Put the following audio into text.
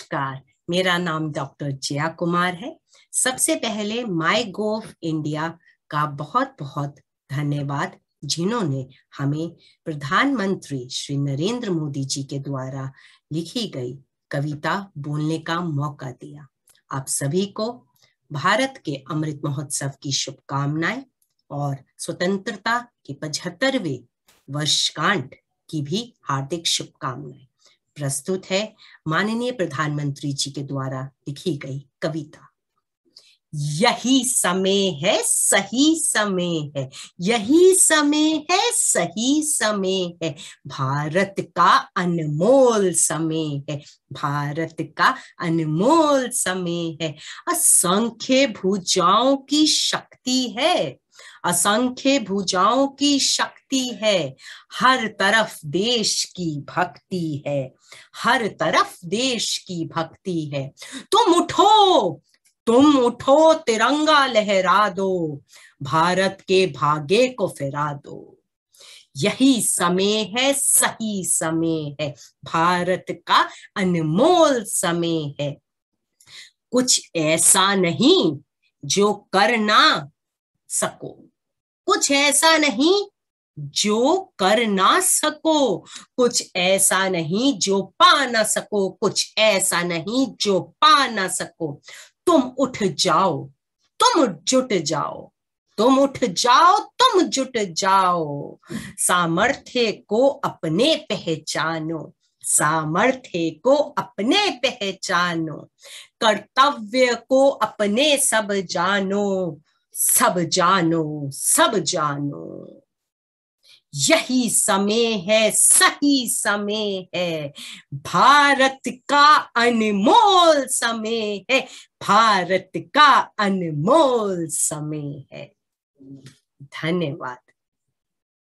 नमस्कार मेरा नाम डॉक्टर जया कुमार है सबसे पहले माई गोव इंडिया का बहुत बहुत धन्यवाद जिन्होंने हमें प्रधानमंत्री श्री नरेंद्र मोदी जी के द्वारा लिखी गई कविता बोलने का मौका दिया आप सभी को भारत के अमृत महोत्सव की शुभकामनाएं और स्वतंत्रता के पचहत्तरवे वर्षकांठ की भी हार्दिक शुभकामनाएं प्रस्तुत है माननीय प्रधानमंत्री जी के द्वारा लिखी गई कविता यही समय है सही समय है यही समय है सही समय है भारत का अनमोल समय है भारत का अनमोल समय है असंख्य भुजाओं की शक्ति है असंख्य भुजाओं की शक्ति है हर तरफ देश की भक्ति है हर तरफ देश की भक्ति है तुम उठो तुम उठो तिरंगा लहरा दो भारत के भागे को फिरा दो यही समय है सही समय है भारत का अनमोल समय है कुछ ऐसा नहीं जो करना सको कुछ ऐसा नहीं जो कर ना सको कुछ ऐसा नहीं जो पा ना सको कुछ ऐसा नहीं जो पा ना सको तुम उठ जाओ तुम जुट जाओ तुम उठ जाओ तुम जुट जाओ सामर्थ्य को अपने पहचानो सामर्थ्य को अपने पहचानो कर्तव्य को अपने सब जानो सब जानो सब जानो यही समय है सही समय है भारत का अनमोल समय है भारत का अनमोल समय है धन्यवाद